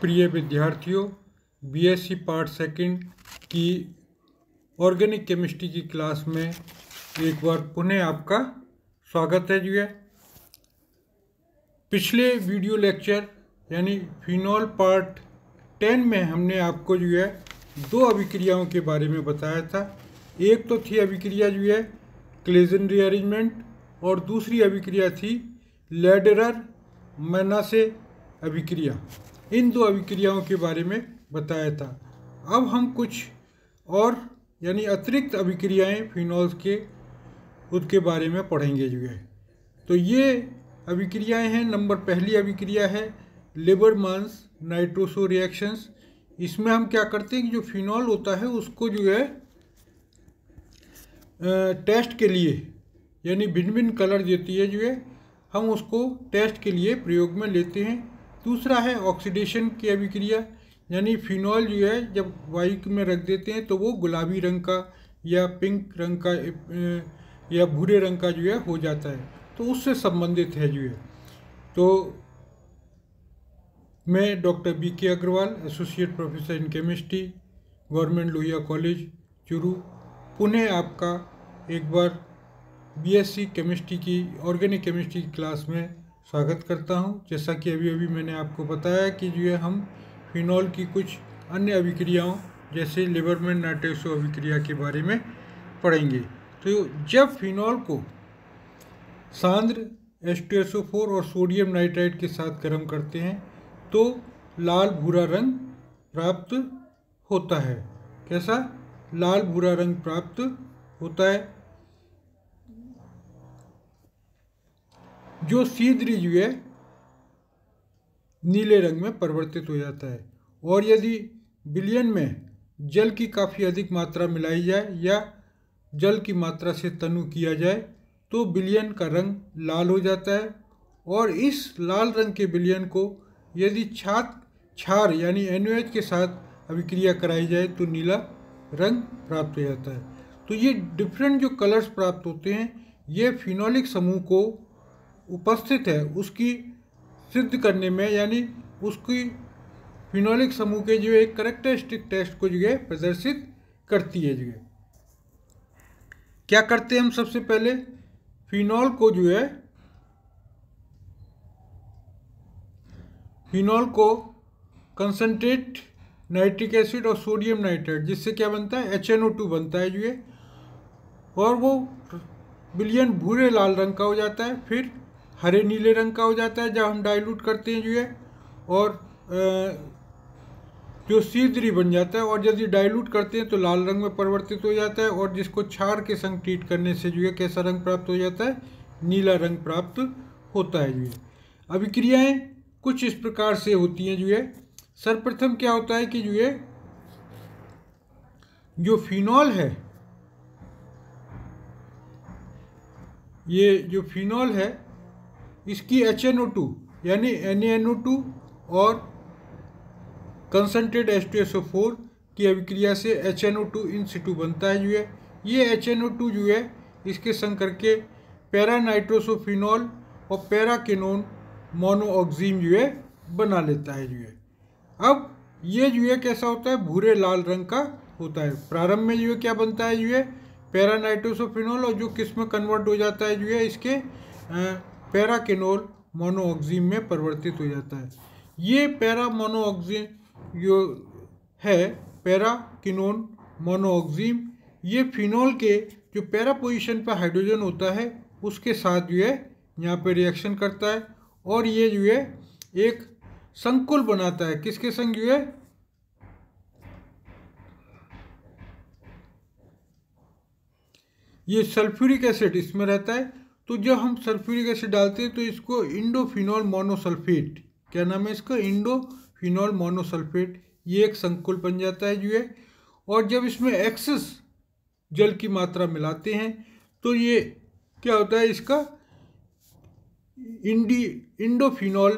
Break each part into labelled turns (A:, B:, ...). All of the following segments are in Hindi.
A: प्रिय विद्यार्थियों बीएससी पार्ट सेकंड की ऑर्गेनिक केमिस्ट्री की क्लास में एक बार पुनः आपका स्वागत है जी है पिछले वीडियो लेक्चर यानी फिनॉल पार्ट टेन में हमने आपको जो है दो अभिक्रियाओं के बारे में बताया था एक तो थी अभिक्रिया जो है क्लेजन रीअरेंजमेंट और दूसरी अभिक्रिया थी लेडरर मना से अभिक्रिया इन दो अभिक्रियाओं के बारे में बताया था अब हम कुछ और यानी अतिरिक्त अभिक्रियाएं फिनॉल्स के उसके बारे में पढ़ेंगे जो है तो ये अभिक्रियाएं हैं नंबर पहली अभिक्रिया है लेबर मांस नाइट्रोसो रिएक्शंस इसमें हम क्या करते हैं कि जो फिनॉल होता है उसको जो है टेस्ट के लिए यानी भिन्न भिन्न कलर देती है जो है हम उसको टेस्ट के लिए प्रयोग में लेते हैं दूसरा है ऑक्सीडेशन की अभिक्रिया यानी फिनॉल जो है जब वायु में रख देते हैं तो वो गुलाबी रंग का या पिंक रंग का या भूरे रंग का जो है हो जाता है तो उससे संबंधित है जो है तो मैं doctor B K Agarwal associate professor in chemistry government Lohia college Churu Pune आपका एक बार बीएससी केमिस्ट्री की ऑर्गेनिक केमिस्ट्री की क्लास में स्वागत करता हूं जैसा कि अभी अभी मैंने आपको बताया कि जो है हम फिनॉल की कुछ अन्य अभिक्रियाओं जैसे में नाटेसो अभिक्रिया के बारे में पढ़ेंगे तो जब फिनॉल को सांद्र एस और सोडियम नाइट्राइड के साथ गर्म करते हैं तो लाल भूरा रंग प्राप्त होता है कैसा लाल भूरा रंग प्राप्त होता है जो सीध रिजु है नीले रंग में परिवर्तित हो जाता है और यदि बिलियन में जल की काफ़ी अधिक मात्रा मिलाई जाए या जल की मात्रा से तनु किया जाए तो बिलियन का रंग लाल हो जाता है और इस लाल रंग के बिलियन को यदि छात छार यानी एन के साथ अभिक्रिया कराई जाए तो नीला रंग प्राप्त हो जाता है तो ये डिफरेंट जो कलर्स प्राप्त होते हैं ये फिनोलिक समूह को उपस्थित है उसकी सिद्ध करने में यानी उसकी फिनोलिक समूह के जो एक करेक्टरिस्टिक टेस्ट को जो है प्रदर्शित करती है जो है क्या करते हैं हम सबसे पहले फिनॉल को जो है फिनॉल को कंसनट्रेट नाइट्रिक एसिड और सोडियम नाइट्रेट जिससे क्या बनता है एच बनता है जो है और वो बिलियन भूरे लाल रंग का हो जाता है फिर हरे नीले रंग का हो जाता है जब हम डाइल्यूट करते हैं जो है और जो सीधरी बन जाता है और यदि डाइल्यूट करते हैं तो लाल रंग में परिवर्तित हो जाता है और जिसको छार के संग ट्रीट करने से जो है कैसा रंग प्राप्त हो जाता है नीला रंग प्राप्त होता है जो है अभिक्रियाएँ कुछ इस प्रकार से होती हैं जो है सर्वप्रथम क्या होता है कि जो है जो फिनॉल है ये जो फिनॉल है इसकी एच एन ओ टू यानी एन एन ओ टू और कंसनट्रेट फोर की अभिक्रिया से H N O two in situ बनता है जो है ये एच एन ओ टू जो है इसके संग करके पैरा नाइट्रोसोफिनॉल और पैराकिनोन मोनोऑक्जीम जो है बना लेता है जो है अब ये जो है कैसा होता है भूरे लाल रंग का होता है प्रारंभ में जो है क्या बनता है जो है पैरानाइट्रोसोफिनॉल और जो किस्म कन्वर्ट हो जाता है जो है इसके पैराकेनोल मोनोऑक्जीम में परिवर्तित हो जाता है ये पैरा मोनोऑक्जीम जो है पैराकिनोन मोनोऑक्जीम ये फिनोल के जो पैरा पोजिशन पर हाइड्रोजन होता है उसके साथ जो है यहाँ पर रिएक्शन करता है और ये जो है एक संकुल बनाता है किसके संग जो है ये सल्फ्यूरिक एसिड इसमें रहता है तो जब हम सल्फ्यूरिक एसिड डालते हैं तो इसको इंडोफिनॉल मोनोसल्फेट क्या नाम है इसका इंडोफिनॉल मोनोसल्फेट ये एक संकुल बन जाता है जो है और जब इसमें एक्सेस जल की मात्रा मिलाते हैं तो ये क्या होता है इसका इंडी इंडोफिनॉल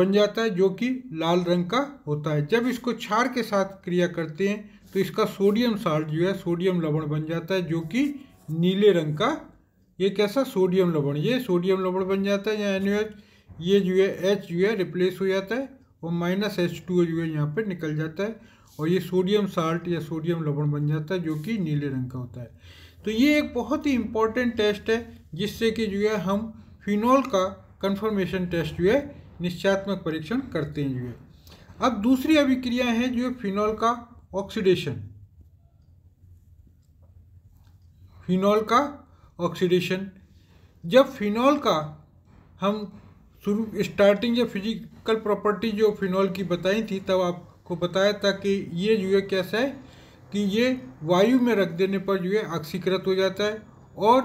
A: बन जाता है जो कि लाल रंग का होता है जब इसको क्षार के साथ क्रिया करते हैं तो इसका सोडियम साल्ट जो है सोडियम लवण बन जाता है जो कि नीले रंग का ये कैसा सोडियम लवण ये सोडियम लवण बन जाता है या एन ये जो है एच जो है रिप्लेस हो जाता है और माइनस एच टू जो है यहाँ पर निकल जाता है और ये सोडियम साल्ट या सोडियम लवण बन जाता है जो कि नीले रंग का होता है तो ये एक बहुत ही इम्पॉर्टेंट टेस्ट है जिससे कि जो है हम फिनॉल का कन्फर्मेशन टेस्ट जो है निश्चयात्मक परीक्षण करते हैं जो है अब दूसरी अभिक्रिया है जो फिनॉल का ऑक्सीडेशन फिनॉल का ऑक्सीडेशन जब फिनॉल का हम शुरू स्टार्टिंग या फिजिकल प्रॉपर्टी जो फिनॉल की बताई थी तब आपको बताया था कि ये जो है कैसा है कि ये वायु में रख देने पर जो है ऑक्सीकृत हो जाता है और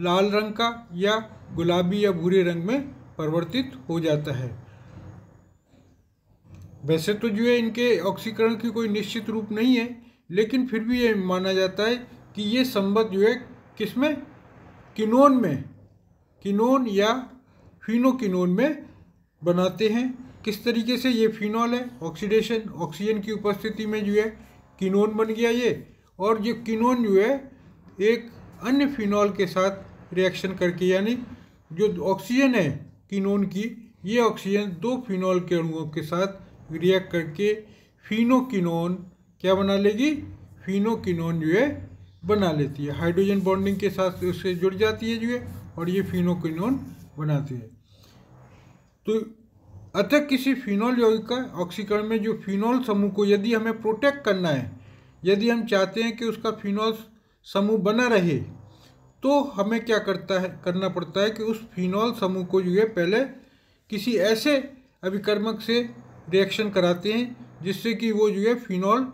A: लाल रंग का या गुलाबी या भूरे रंग में परिवर्तित हो जाता है वैसे तो जो है इनके ऑक्सीकरण की कोई निश्चित रूप नहीं है लेकिन फिर भी ये माना जाता है कि ये संबंध जो है किसमें किनोन में किनोन या फिनोकिनोन में बनाते हैं किस तरीके से ये फिनॉल है ऑक्सीडेशन ऑक्सीजन की उपस्थिति में जो है किनोन बन गया ये और जो किनोन जो है एक अन्य फिनॉल के साथ रिएक्शन करके यानी जो ऑक्सीजन है किनोन की ये ऑक्सीजन दो फिनॉल के अणुओं के साथ रिएक्ट करके फिनोकिनोन क्या बना लेगी फिनोकिनोन जो है बना लेती है हाइड्रोजन बॉन्डिंग के साथ उससे जुड़ जाती है जो है और ये फिनोकिनोन बनाती है तो अतः किसी फिनॉल यौगिक का ऑक्सीकरण में जो फिनॉल समूह को यदि हमें प्रोटेक्ट करना है यदि हम चाहते हैं कि उसका फिनॉल समूह बना रहे तो हमें क्या करता है करना पड़ता है कि उस फिनॉल समूह को जो है पहले किसी ऐसे अभिकर्मक से रिएक्शन कराते हैं जिससे कि वो जो है फिनॉल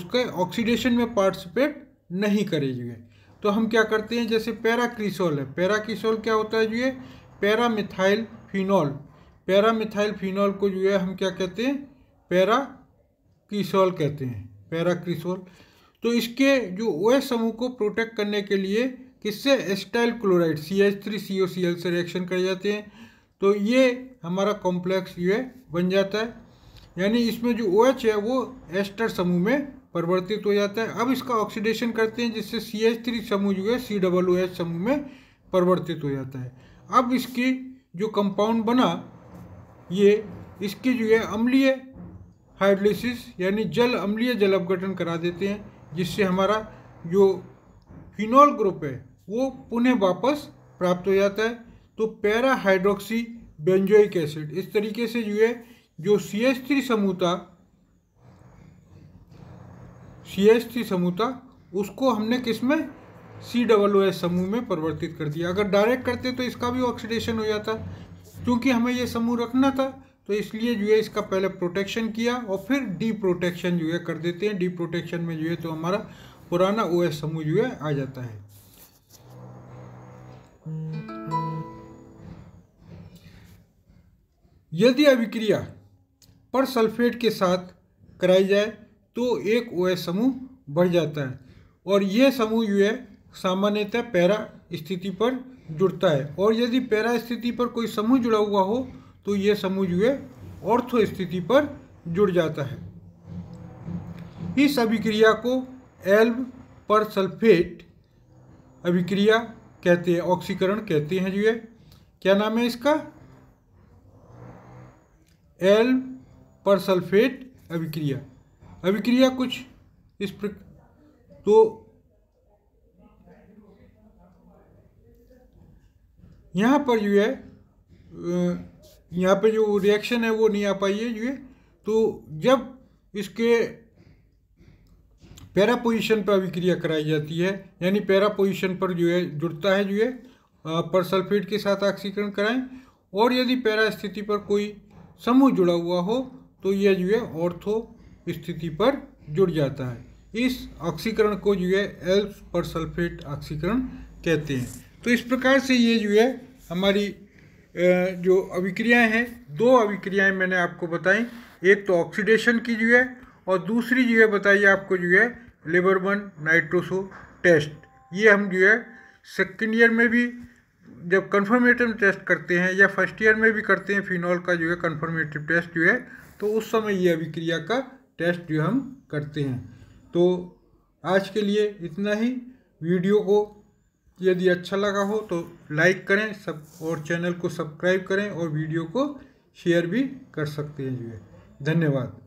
A: उसके ऑक्सीडेशन में पार्टिसिपेट नहीं करेंगे तो हम क्या करते हैं जैसे पैराक्रिसोल है पैराक्रिसोल क्या होता है जो ये पैरामिथाइल फिनॉल पैरामिथाइल फिनॉल को जो है हम क्या कहते हैं पैराक्रिसोल कहते हैं पैराक्रिसोल तो इसके जो ओ समूह को प्रोटेक्ट करने के लिए किससे acetyl chloride C H three C O C L से रिएक्शन कर जाते हैं तो ये हमारा कॉम्प्लेक्स जो है बन जाता है यानी इसमें जो ओ OH है वो एस्टर समूह में परिवर्तित हो जाता है अब इसका ऑक्सीडेशन करते हैं जिससे सी एच थ्री समूह जो है सी डबल ओ एच समूह में परिवर्तित हो जाता है अब इसकी जो कंपाउंड बना ये इसकी जो है अम्लीय हाइड्रोलिसिस यानी जल अम्लीय जल अपघटन करा देते हैं जिससे हमारा जो फिनॉल ग्रुप है वो पुनः वापस प्राप्त हो जाता है तो पैरा हाइड्रोक्सी बेंजोइक एसिड इस तरीके से जो है जो सी एच थ्री समूह था सी एस टी समूह था उसको हमने किस में सी डबल ओ एस समूह में परिवर्तित कर दिया अगर डायरेक्ट करते तो इसका भी ऑक्सीडेशन हो जाता क्योंकि हमें ये समूह रखना था तो इसलिए जो है इसका पहले प्रोटेक्शन किया और फिर डी प्रोटेक्शन जो है कर देते हैं डी प्रोटेक्शन में जो है तो हमारा पुराना ओ एस समूह जो है आ जाता है यदि अभिक्रिया पर सल्फेट के साथ कराई जाए तो एक ओ समूह बढ़ जाता है और यह समूह जो है सामान्यतः पैरा स्थिति पर जुड़ता है और यदि पैरा स्थिति पर कोई समूह जुड़ा हुआ हो तो यह समूह जो है ऑर्थो स्थिति पर जुड़ जाता है इस अभिक्रिया को एल्ब पर सल्फेट अभिक्रिया कहते हैं ऑक्सीकरण कहते हैं जो है क्या नाम है इसका एल्ब पर सल्फेट अभिक्रिया अभिक्रिया कुछ इस प्रकार तो यहाँ पर जो है यहाँ पर जो रिएक्शन है वो नहीं आ पाई है जो है तो जब इसके पैरा पोजिशन पर अभिक्रिया कराई जाती है यानी पैरा पोजिशन पर जो है जुड़ता है जो है पर सल्फेट के साथ ऑक्सीकरण कराएं और यदि पैरा स्थिति पर कोई समूह जुड़ा हुआ हो तो यह जो है ऑर्थो स्थिति पर जुड़ जाता है इस ऑक्सीकरण को जो है एल्प्स पर सल्फेट ऑक्सीकरण कहते हैं तो इस प्रकार से ये जो है हमारी जो अभिक्रियाएं हैं दो अभिक्रियाएं मैंने आपको बताई एक तो ऑक्सीडेशन की जो है और दूसरी जो है बताइए आपको जो है लेबरबन नाइट्रोसो टेस्ट ये हम जो है सेकेंड ईयर में भी जब कन्फर्मेटिव टेस्ट करते हैं या फर्स्ट ईयर में भी करते हैं फिनॉल का जो है कन्फर्मेटिव टेस्ट जो है तो उस समय ये अभिक्रिया का टेस्ट जो हम करते हैं तो आज के लिए इतना ही वीडियो को यदि अच्छा लगा हो तो लाइक करें सब और चैनल को सब्सक्राइब करें और वीडियो को शेयर भी कर सकते हैं जो है धन्यवाद